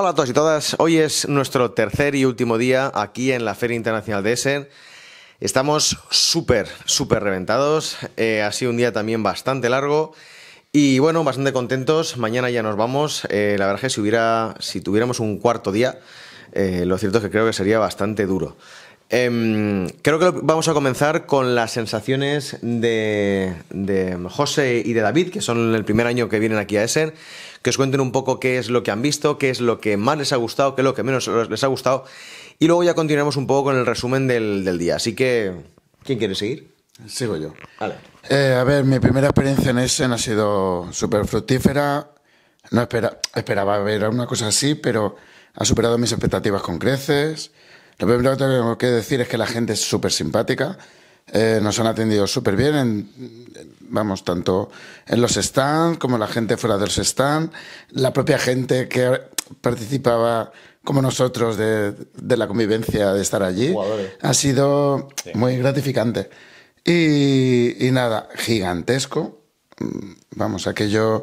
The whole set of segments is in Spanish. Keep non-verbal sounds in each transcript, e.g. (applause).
Hola a todos y todas, hoy es nuestro tercer y último día aquí en la Feria Internacional de Essen. Estamos súper, súper reventados, eh, ha sido un día también bastante largo y bueno, bastante contentos, mañana ya nos vamos, eh, la verdad es que si, hubiera, si tuviéramos un cuarto día, eh, lo cierto es que creo que sería bastante duro. Em, creo que vamos a comenzar con las sensaciones de, José y de David, que son el primer año que vienen aquí a Essen, que os cuenten un poco qué es lo que han visto, qué es lo que más les ha gustado, qué es lo que menos les ha gustado, y luego ya continuaremos un poco con el resumen del, día. Así que, ¿quién quiere seguir? Sigo yo. Eh, a ver, mi primera experiencia en Essen ha sido súper fructífera. No esperaba ver una cosa así, pero ha superado mis expectativas con creces. Lo primero que tengo que decir es que la gente es súper simpática. Eh, nos han atendido súper bien, en, vamos, tanto en los stands como la gente fuera de los stands, la propia gente que participaba como nosotros de, la convivencia, de estar allí, ha sido muy gratificante. y, nada, gigantesco. Mm, vamos, aquello,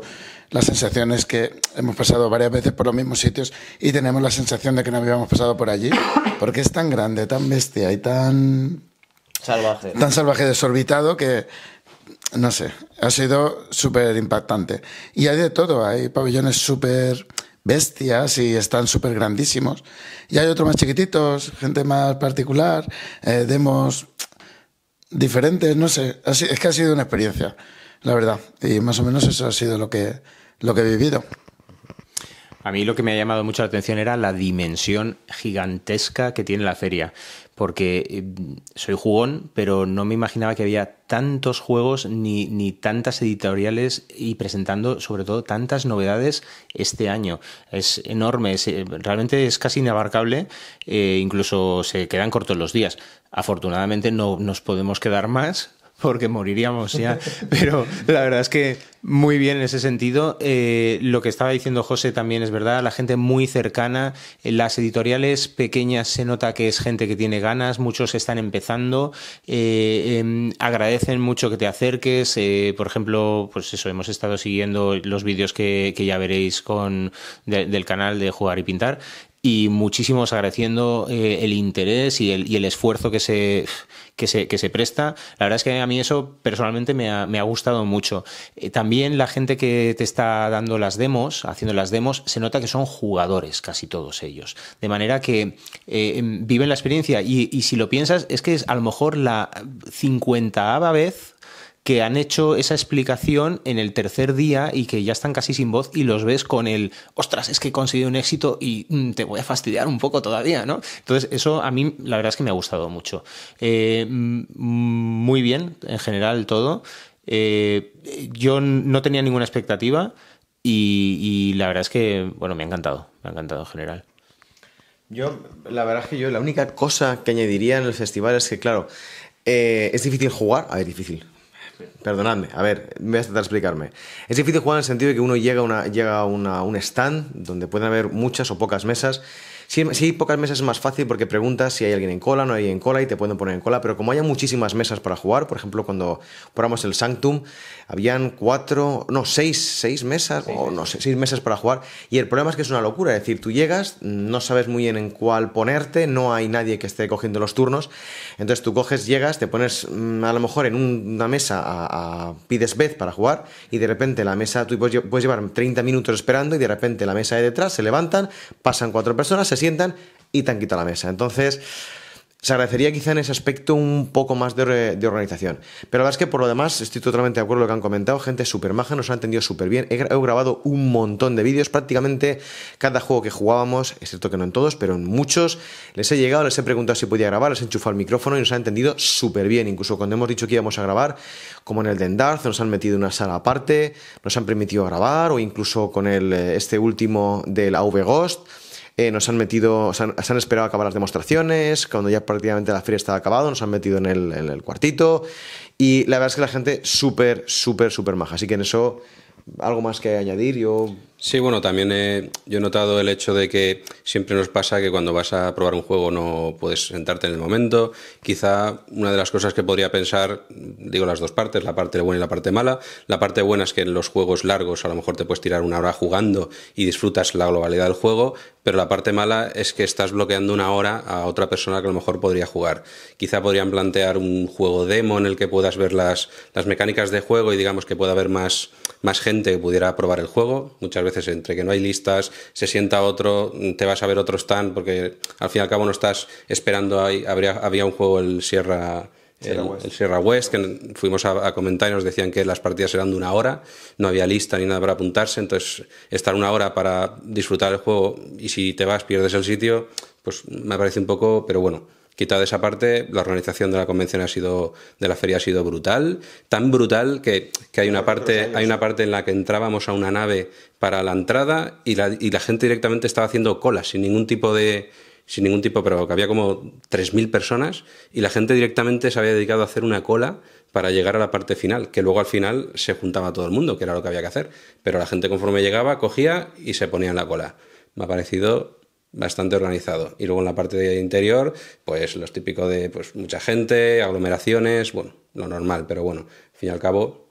la sensación es que hemos pasado varias veces por los mismos sitios y tenemos la sensación de que no habíamos pasado por allí, porque es tan grande, tan bestia y tan... Salvaje. Tan salvaje, desorbitado que, no sé, ha sido súper impactante. Y hay de todo, hay pabellones súper bestias y están súper grandísimos. Y hay otros más chiquititos, gente más particular, eh, demos diferentes, no sé, es que ha sido una experiencia la verdad. Y más o menos eso ha sido lo que, lo que he vivido. A mí lo que me ha llamado mucho la atención era la dimensión gigantesca que tiene la feria, porque eh, soy jugón, pero no me imaginaba que había tantos juegos ni, tantas editoriales y presentando sobre todo tantas novedades este año. Es enorme, eh, realmente es casi inabarcable, eh, incluso se quedan cortos los días. Afortunadamente no nos podemos quedar más, porque moriríamos ya. Pero la verdad es que muy bien en ese sentido. Eh, lo que estaba diciendo José también es verdad, la gente muy cercana, eh, las editoriales pequeñas se nota que es gente que tiene ganas, muchos están empezando, eh, em, agradecen mucho que te acerques. por ejemplo, pues eso, hemos estado siguiendo los vídeos que, ya veréis con, del canal de Jugar y Pintar y muchísimos agradeciendo eh, el interés y el, y el esfuerzo que se, que se, presta. La verdad es que a mí eso personalmente me ha, gustado mucho. Eh, también la gente que te está dando las demos, haciendo las demos, se nota que son jugadores casi todos ellos. De manera que eh, viven la experiencia y, y si lo piensas, es que es a lo mejor la cincuentaava vez que han hecho esa explicación en el tercer día y que ya están casi sin voz y los ves con el, ostras, es que he conseguido un éxito y mm, te voy a fastidiar un poco todavía, ¿no? Entonces, eso a mí la verdad es que me ha gustado mucho. Eh, mm, muy bien, en general todo. Eh, yo no tenía ninguna expectativa y, la verdad es que, bueno, me ha encantado, me ha encantado en general. Yo, la verdad es que yo, la única cosa que añadiría en el festival es que, claro, eh, es difícil jugar. A ver, difícil. Perdonadme, a ver, voy a tratar de explicarme. Es difícil jugar en el sentido de que uno llega a una, llega a una, un stand donde pueden haber muchas o pocas mesas Sí, pocas mesas es más fácil porque preguntas si hay alguien en cola, no hay en cola y te pueden poner en cola, pero como hay muchísimas mesas para jugar, por ejemplo, cuando probamos el Sanctum, habían cuatro, no, seis, seis mesas, o no sé, seis mesas para jugar, y el problema es que es una locura, es decir, tú llegas, no sabes muy bien en cuál ponerte, no hay nadie que esté cogiendo los turnos, entonces tú coges, llegas, te pones mm, a lo mejor en una mesa, a, pides vez para jugar, y de repente la mesa, tú puedes, llevar 30 minutos esperando, y de repente la mesa de detrás se levantan, pasan cuatro personas, se sientan y te han quitado la mesa. Entonces, se agradecería quizá en ese aspecto un poco más de, organización. Pero la verdad es que por lo demás estoy totalmente de acuerdo con lo que han comentado. Gente súper maja, nos han entendido súper bien. He, grabado un montón de vídeos, prácticamente cada juego que jugábamos, es cierto que no en todos, pero en muchos, les he llegado, les he preguntado si podía grabar, les he enchufado el micrófono y nos han entendido súper bien. Incluso cuando hemos dicho que íbamos a grabar, como en el de Endarth, nos han metido una sala aparte, nos han permitido grabar, o incluso con eh, este último del AV Ghost eh, nos han metido, se han, esperado a acabar las demostraciones, cuando ya prácticamente la feria estaba acabada, nos han metido en el, en el cuartito y la verdad es que la gente súper, súper, súper maja. Así que en eso, algo más que añadir, yo Sí, bueno, también he, yo he notado el hecho de que siempre nos pasa que cuando vas a probar un juego no puedes sentarte en el momento. Quizá una de las cosas que podría pensar, digo las dos partes, la parte buena y la parte mala. La parte buena es que en los juegos largos a lo mejor te puedes tirar una hora jugando y disfrutas la globalidad del juego, pero la parte mala es que estás bloqueando una hora a otra persona que a lo mejor podría jugar. Quizá podrían plantear un juego demo en el que puedas ver las, mecánicas de juego y digamos que pueda haber más, más gente que pudiera probar el juego. Muchas veces entre que no hay listas, se sienta otro, te vas a ver otro stand, porque al fin y al cabo no estás esperando. Ahí, había un juego, el Sierra. el, West. Sierra West, que fuimos a, a, comentar y nos decían que las partidas eran de una hora, no había lista ni nada para apuntarse, entonces estar una hora para disfrutar el juego y si te vas pierdes el sitio, pues me parece un poco, pero bueno, Quitado esa parte, la organización de la convención ha sido, de la feria ha sido brutal, tan brutal que, hay una parte, hay una parte en la que entrábamos a una nave para la entrada y la, gente directamente estaba haciendo colas sin ningún tipo de, sin ningún tipo que Había como 3.000 personas y la gente directamente se había dedicado a hacer una cola para llegar a la parte final, que luego al final se juntaba todo el mundo, que era lo que había que hacer. Pero la gente conforme llegaba, cogía y se ponía en la cola. Me ha parecido bastante organizado. Y luego en la parte de interior, pues lo típico de pues, mucha gente, aglomeraciones, bueno, lo normal, pero bueno, al fin y al cabo,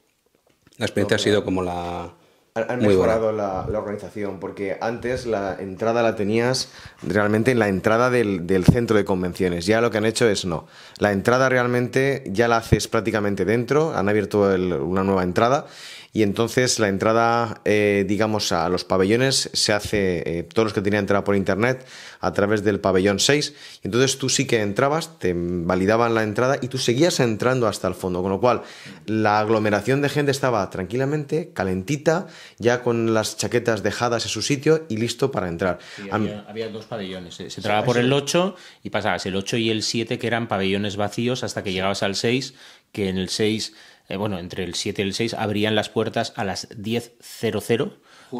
la experiencia ha sido como la... Han mejorado la, organización, porque antes la entrada la tenías realmente en la entrada del, centro de convenciones. Ya lo que han hecho es no. La entrada realmente ya la haces prácticamente dentro, han abierto una nueva entrada y entonces la entrada, eh, digamos, a los pabellones se hace, eh, todos los que tenían entrada por internet, a través del pabellón 6. Y entonces tú sí que entrabas, te validaban la entrada y tú seguías entrando hasta el fondo. Con lo cual, la aglomeración de gente estaba tranquilamente, calentita, ya con las chaquetas dejadas en su sitio y listo para entrar. había, dos pabellones. Se, entraba por el 8 y pasabas el 8 y el 7, que eran pabellones vacíos, hasta que llegabas al 6, que en el 6 eh, bueno, entre el 7 y el 6, abrían las puertas a las 10.00.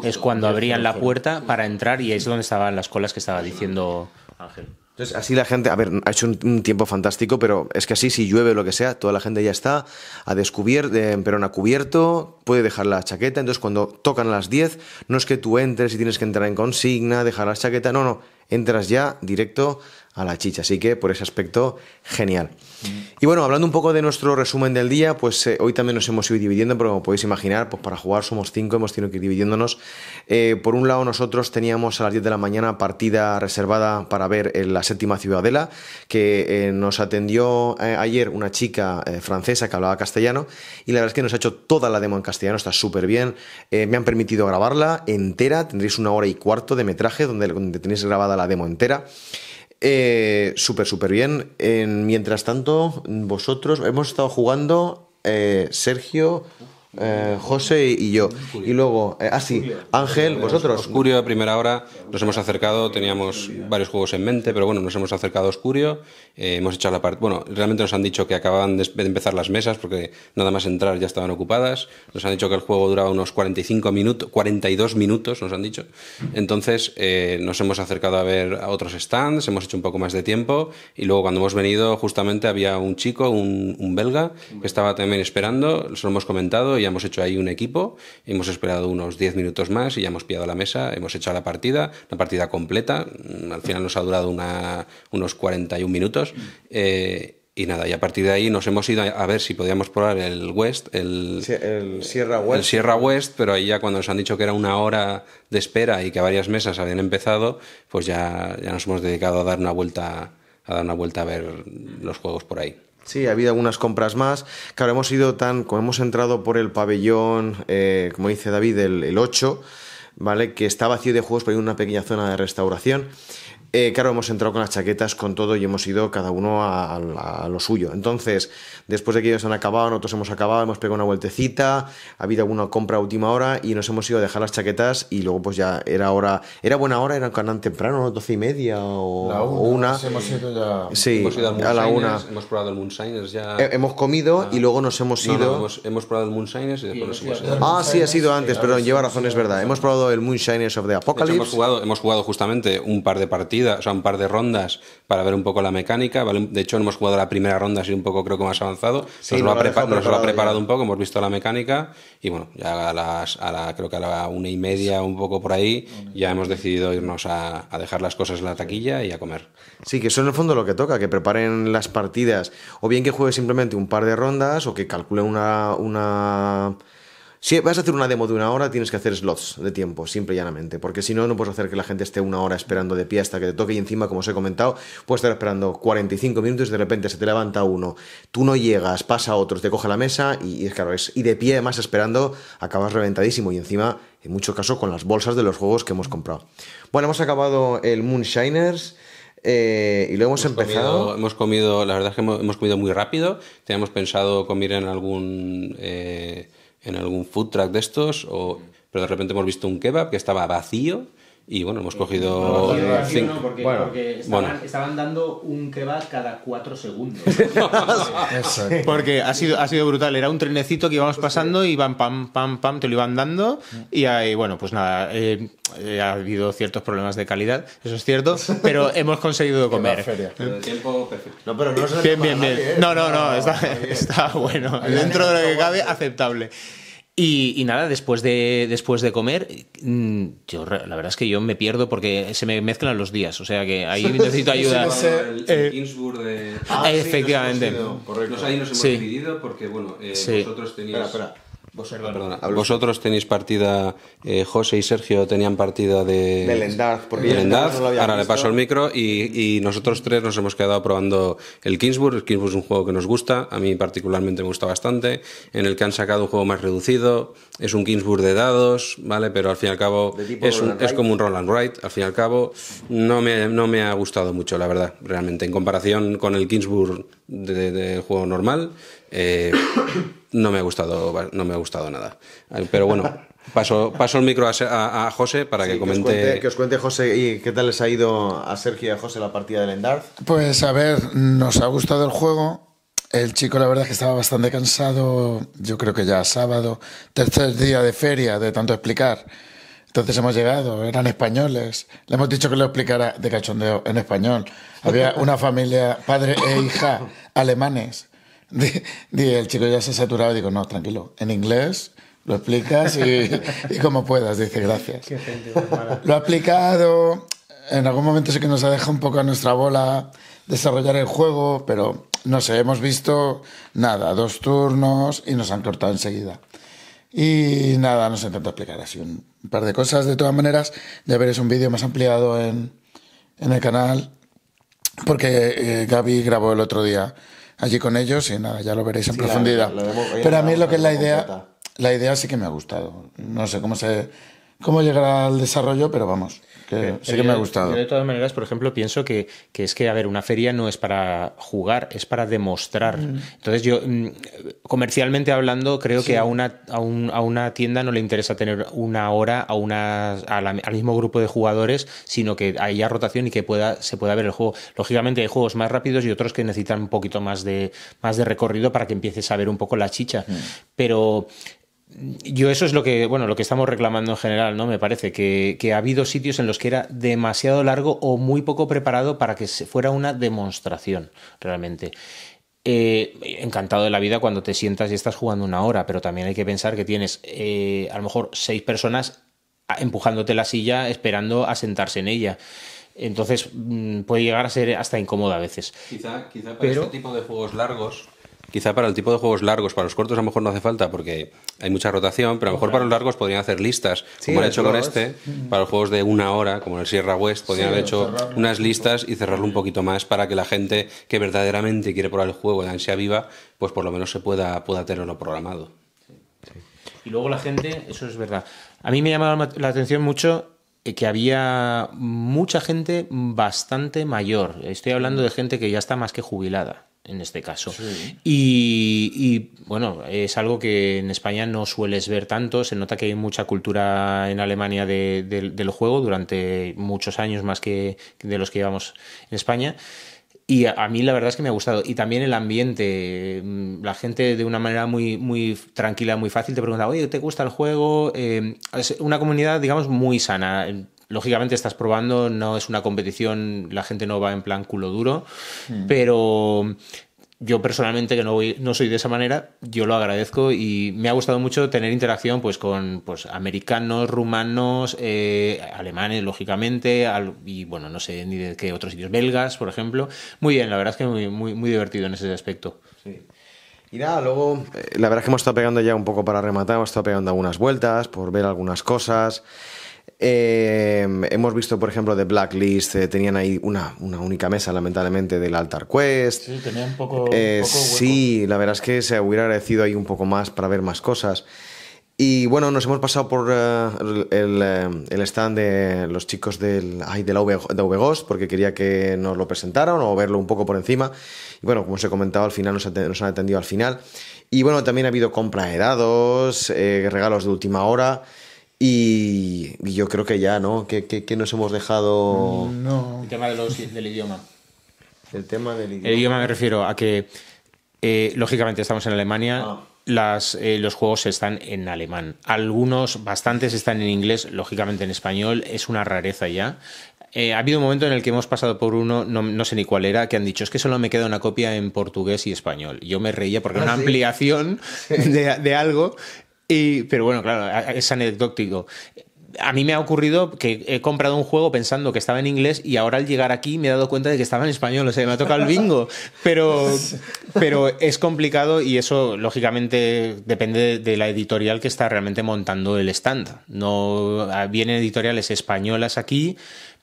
Es cuando abrían la puerta para entrar y es donde estaban las colas que estaba diciendo Ángel. Entonces, así la gente, a ver, ha hecho un, tiempo fantástico, pero es que así, si llueve o lo que sea, toda la gente ya está a descubierto, eh, en pero cubierto, puede dejar la chaqueta. Entonces, cuando tocan las 10, no es que tú entres y tienes que entrar en consigna, dejar la chaqueta, no, no, entras ya directo a la chicha. Así que por ese aspecto, genial. Y bueno, hablando un poco de nuestro resumen del día, pues eh, hoy también nos hemos ido dividiendo, pero como podéis imaginar, pues para jugar somos cinco, hemos tenido que ir dividiéndonos. Eh, por un lado, nosotros teníamos a las 10 de la mañana partida reservada para ver en eh, la séptima ciudadela, que nos atendió ayer una chica francesa que hablaba castellano, y la verdad es que nos ha hecho toda la demo en castellano, está súper bien. me han permitido grabarla entera, tendréis una hora y cuarto de metraje donde tenéis grabada la demo entera. Eh, súper, súper bien. en mientras tanto, vosotros hemos estado jugando, eh, Sergio, eh, José y yo. Y luego, así eh, ah, sí, Ángel, vosotros. Oscurio a primera hora nos hemos acercado, teníamos varios juegos en mente, pero bueno, nos hemos acercado a Oscurio, eh, hemos hecho la parte. Bueno, realmente nos han dicho que acababan de empezar las mesas porque nada más entrar ya estaban ocupadas. Nos han dicho que el juego duraba unos 45 minutos, 42 minutos, nos han dicho. Entonces, nos hemos acercado a ver a otros stands, hemos hecho un poco más de tiempo y luego cuando hemos venido, justamente había un chico, un, un belga, que estaba también esperando, se lo hemos comentado y ya hemos hecho ahí un equipo, hemos esperado unos 10 minutos más y ya hemos pillado la mesa, hemos hecho la partida, la partida completa, mm, al final nos ha durado una, unos 41 minutos. Eh, y nada, y a partir de ahí nos hemos ido a ver si podíamos probar el West, el, Sierra West. Sierra West, pero ahí ya cuando nos han dicho que era una hora de espera y que varias mesas habían empezado, pues ya, ya nos hemos dedicado a dar una vuelta a dar una vuelta a ver los juegos por ahí. Sí, ha habido algunas compras más. Claro, hemos ido tan, como hemos entrado por el pabellón, eh, como dice David, el, 8, ¿vale? Que está vacío de juegos, pero hay una pequeña zona de restauración. Eh, claro, hemos entrado con las chaquetas, con todo y hemos ido cada uno a, lo suyo. Entonces, después de que ellos han acabado, nosotros hemos acabado, hemos pegado una vueltecita, ha habido alguna compra a última hora y nos hemos ido a dejar las chaquetas y luego pues ya era hora, era buena hora, era canal temprano, 12 y media o, una. Hemos ido ya, sí, a, la una. Hemos probado el Moonshiners ya. hemos comido ah. y luego nos hemos ido. hemos, probado el Moonshiners y después nos hemos ido. Ah, sí, ha sido antes, perdón, lleva razón, es verdad. Hemos probado el Moonshiners of the Apocalypse. hemos, jugado, hemos jugado justamente un par de partidos o sea, un par de rondas para ver un poco la mecánica. De hecho, hemos jugado la primera ronda, así un poco creo que más avanzado. nos, lo, ha preparado, un poco, hemos visto la mecánica y bueno, ya a la, creo que a la una y media, un poco por ahí, ya hemos decidido irnos a, dejar las cosas en la taquilla y a comer. Sí, que eso en el fondo lo que toca, que preparen las partidas, o bien que juegue simplemente un par de rondas o que calcule una si vas a hacer una demo de una hora, tienes que hacer slots de tiempo, simple y llanamente, porque si no, no puedes hacer que la gente esté una hora esperando de pie hasta que te toque y encima, como os he comentado, puedes estar esperando 45 minutos y de repente se te levanta uno, tú no llegas, pasa otro, te coge la mesa y, claro, y de pie además esperando, acabas reventadísimo y encima, en muchos casos, con las bolsas de los juegos que hemos comprado. Bueno, hemos acabado el Moonshiners. Eh, y lo hemos, empezado. hemos comido, la verdad es que hemos, comido muy rápido. Teníamos pensado comer en algún eh, en algún food truck de estos, o, pero de repente hemos visto un kebab que estaba vacío y bueno, hemos cogido. porque, estaban, dando un kebab cada cuatro segundos. (laughs) porque ha sido, ha sido brutal. Era un trenecito que íbamos pasando y van pam, pam, pam, te lo iban dando. Y bueno, pues nada, eh, eh, ha habido ciertos problemas de calidad, eso es cierto, pero (laughs) hemos conseguido comer. tiempo perfecto. bien, bien, bien. ¿eh? No, no, no, está bueno. Dentro de lo que cabe, aceptable. Y, y, nada, después de, después de comer, mm, yo, la verdad es que yo me pierdo porque se me mezclan los días, o sea que ahí (laughs) necesito ayuda. de... Ah, efectivamente. Nos ahí nos hemos dividido porque, bueno, nosotros eh, teníamos... Vosotros, ah, tenéis partida, eh, José y Sergio tenían partida de, Belendaz, no ahora le paso el micro y, nosotros tres nos hemos quedado probando el Kingsburg. El Kingsburg es un juego que nos gusta, a mí particularmente me gusta bastante, en el que han sacado un juego más reducido, es un Kingsburg de dados, ¿vale? Pero al fin y al cabo es, es, como un Roland Wright, al fin y al cabo no me, no me ha gustado mucho, la verdad, realmente, en comparación con el Kingsburg de, juego normal eh, no, me ha gustado, no me ha gustado nada. Pero bueno, paso, paso el micro a, José para que comente. Que os, cuente, José y qué tal les ha ido a Sergio y a José la partida del Endarth. Pues a ver, nos ha gustado el juego. El chico, la verdad es que estaba bastante cansado. Yo creo que ya sábado, tercer día de feria, de tanto explicar. Entonces hemos llegado, eran españoles. Le hemos dicho que lo explicara de cachondeo en español. Había una familia, padre e hija, alemanes, el chico ya se ha saturado y digo, no, tranquilo, en inglés lo explicas y, (laughs) como puedas, dice, gracias. lo ha aplicado en algún momento sí que nos ha dejado un poco a nuestra bola desarrollar el juego, pero no sé, hemos visto nada, dos turnos y nos han cortado enseguida. Y nada, nos intenta explicar así un par de cosas. De todas maneras, ya veréis un vídeo más ampliado en, en el canal, porque eh, Gaby grabó el otro día allí con ellos y nada, ya lo veréis en profundidad. Pero a mí lo que es la idea, la idea sí que me ha gustado. No sé cómo se cómo llegará al desarrollo, pero vamos. Eh, sí que me ha gustado. Yo de todas maneras, por ejemplo, pienso que, es que, a ver, una feria no es para jugar, es para demostrar. Entonces yo, mm, comercialmente hablando, creo que a una, a, una tienda no le interesa tener una hora al mismo grupo de jugadores, sino que haya rotación y que pueda, se pueda ver el juego. Lógicamente hay juegos más rápidos y otros que necesitan un poquito más de, más de recorrido para que empieces a ver un poco la chicha. Pero yo eso es lo que, bueno, lo que estamos reclamando en general, ¿no? Me parece que, ha habido sitios en los que era demasiado largo o muy poco preparado para que se fuera una demostración, realmente. Eh, encantado de la vida cuando te sientas y estás jugando una hora, pero también hay que pensar que tienes eh, a lo mejor seis personas empujándote la silla esperando a sentarse en ella. Entonces mm, puede llegar a ser hasta incómoda a veces. Quizá, quizá para este tipo de juegos largos Quizá para el tipo de juegos largos, para los cortos a lo mejor no hace falta porque hay mucha rotación, pero a lo mejor para los largos podrían hacer listas, como han hecho con este, mm. para los juegos de una hora, como en el Sierra West, podrían haber hecho unas listas y cerrarlo un poquito más para que la gente que verdaderamente quiere probar el juego de ansia viva, pues por lo menos se pueda, pueda tenerlo programado. Y luego la gente, eso es verdad. A mí me llamaba la atención mucho eh, que había mucha gente bastante mayor. Estoy hablando de gente que ya está más que jubilada en este caso. Y, bueno, es algo que en España no sueles ver tanto. Se nota que hay mucha cultura en Alemania del juego durante muchos años más que de los que llevamos en España. Y a, mí la verdad es que me ha gustado. Y también el ambiente. Mm, la gente de una manera muy, muy tranquila, muy fácil te pregunta, oye, ¿te gusta el juego? Eh, es una comunidad, digamos, muy sana lógicamente estás probando, no es una competición, la gente no va en plan culo duro, hmm. pero yo personalmente que no, voy, no soy de esa manera, yo lo agradezco y me ha gustado mucho tener interacción pues con pues, americanos, rumanos, eh, alemanes, lógicamente, y bueno, no sé ni de qué otros sitios, belgas, por ejemplo. Muy bien, la verdad es que muy, muy, divertido en ese aspecto. Y nada, luego, eh, la verdad es que hemos estado pegando ya un poco para rematar, hemos estado pegando algunas vueltas, por ver algunas cosas. Em, hemos visto, por ejemplo, de Blacklist, eh, tenían ahí una, una, única mesa, lamentablemente, del Altar Quest. Sí, tenía un poco. Eh, sí, la verdad es que se hubiera agradecido ahí un poco más para ver más cosas. Y bueno, nos hemos pasado por eh, el, stand de los chicos del, ay, de la porque quería que nos lo presentaran o verlo un poco por encima. Y bueno, como os he comentado, al final nos, nos han atendido al final. Y bueno, también ha habido compra de dados, regalos de última hora. Y, yo creo que ya, ¿no? ¿Qué, nos hemos dejado? No. El tema del idioma. El tema del idioma. El idioma me refiero a que, eh, lógicamente, estamos en Alemania. Ah. Eh, los juegos están en alemán. Algunos, bastantes, están en inglés, lógicamente en español. Es una rareza ya. Eh, ha habido un momento en el que hemos pasado por uno, no, sé ni cuál era, que han dicho, es que solo me queda una copia en portugués y español. Yo me reía porque ¿Ah, una ampliación (laughs) de, de, algo pero bueno, claro, es anecdótico. A mí me ha ocurrido que he comprado un juego pensando que estaba en inglés y ahora al llegar aquí me he dado cuenta de que estaba en español, o sea, me ha tocado el bingo. Pero, pero es complicado y eso, lógicamente, depende de la editorial que está realmente montando el stand. No ah, vienen editoriales españolas aquí,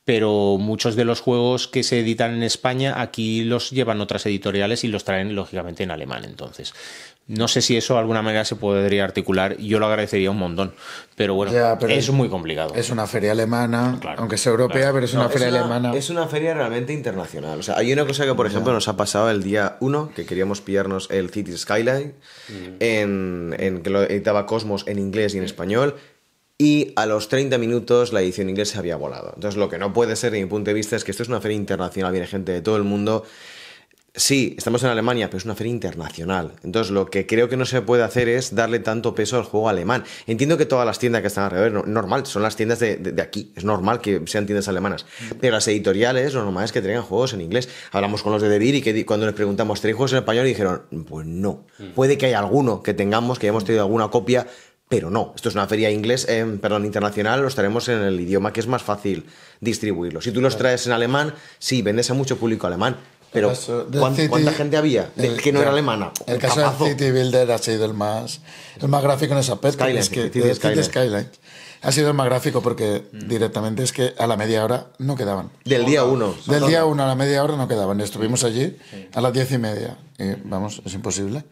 pero muchos de los juegos que se editan en España aquí los llevan otras editoriales y los traen lógicamente en alemán entonces no sé si eso alguna manera se podría articular, yo lo agradecería un montón, pero bueno, es muy complicado. Es una feria alemana, aunque sea europea, pero es una feria alemana. Es una feria realmente internacional. O sea, hay una cosa que, por ejemplo, nos ha pasado el día 1, que queríamos pillarnos el City Skyline, mm. en, que lo editaba Cosmos en inglés y en español, y a los 30 minutos la edición inglesa había volado. Entonces, lo que no puede ser, de mi punto de vista, es que esto es una feria internacional, viene gente de todo el mundo. Sí, estamos en Alemania, pero es una feria internacional. Entonces, lo que creo que no se puede hacer es darle tanto peso al juego alemán. Entiendo que todas las tiendas que están alrededor, normal, son las tiendas de, aquí, es normal que sean tiendas alemanas. Mm. Pero las editoriales, lo normal es que tengan juegos en inglés. Hablamos con los de Devir y cuando les preguntamos, ¿tenéis juegos en español? Y dijeron, pues no. Mm. Puede que haya alguno que tengamos, que hayamos tenido alguna copia, pero no, esto es una feria inglés, eh, perdón, internacional, los traemos en el idioma que es más fácil distribuirlo. Si tú los traes en alemán, sí, vendes a mucho público alemán, pero ¿cuánta gente había el, que no era alemana? El caso City Builder ha sido el más, el más gráfico en esa aspecto. Skyline, Ha sido el más gráfico porque mm. directamente es que a la media hora no quedaban. Del día uno. Del día uno a la media hora no quedaban. Estuvimos allí a las diez y media. Y, vamos, es imposible.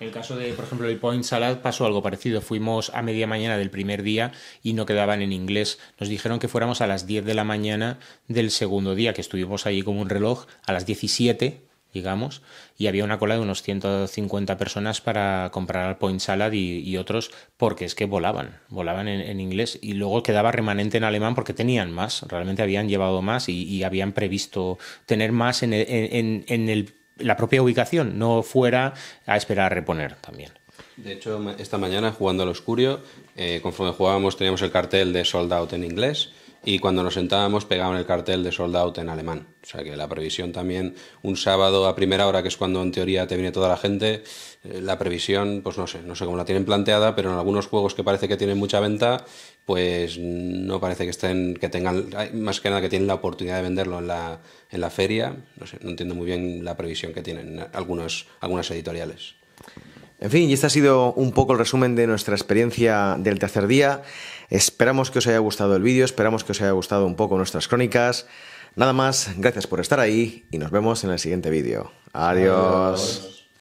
En el caso de, por ejemplo, el Point Salad pasó algo parecido. Fuimos a media mañana del primer día y no quedaban en inglés. Nos dijeron que fuéramos a las 10 de la mañana del segundo día, que estuvimos allí como un reloj, a las 17 digamos, y había una cola de unos 150 personas para comprar al Point Salad y, otros porque es que volaban, volaban en, inglés y luego quedaba remanente en alemán porque tenían más, realmente habían llevado más y, habían previsto tener más en en el la propia ubicación, no fuera a esperar a reponer también. De hecho, esta mañana jugando al Oscurio, eh, conforme jugábamos teníamos el cartel de Sold Out en inglés y cuando nos sentábamos pegaban el cartel de sold out en alemán. O sea que la previsión también, un sábado a primera hora, que es cuando en teoría te viene toda la gente, eh, la previsión, pues no sé, no sé cómo la tienen planteada, pero en algunos juegos que parece que tienen mucha venta, pues no parece que estén, que tengan, más que nada que tienen la oportunidad de venderlo en la, la feria. No sé, no entiendo muy bien la previsión que tienen algunas editoriales. En fin, y este ha sido un poco el resumen de nuestra experiencia del tercer día. Esperamos que os haya gustado el vídeo, esperamos que os haya gustado un poco nuestras crónicas. Nada más, gracias por estar ahí y nos vemos en el siguiente vídeo. Adiós. Adiós.